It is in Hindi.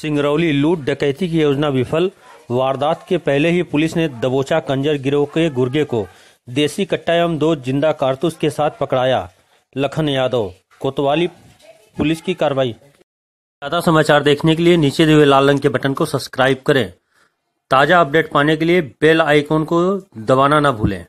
सिंगरौली लूट डकैती की योजना विफल वारदात के पहले ही पुलिस ने दबोचा कंजर गिरोह के गुर्गे को देसी कट्टा एवं दो जिंदा कारतूस के साथ पकड़ाया लखन यादव कोतवाली पुलिस की कार्रवाई ज्यादा समाचार देखने के लिए नीचे दिए लाल रंग के बटन को सब्सक्राइब करें ताज़ा अपडेट पाने के लिए बेल आइकॉन को दबाना ना भूलें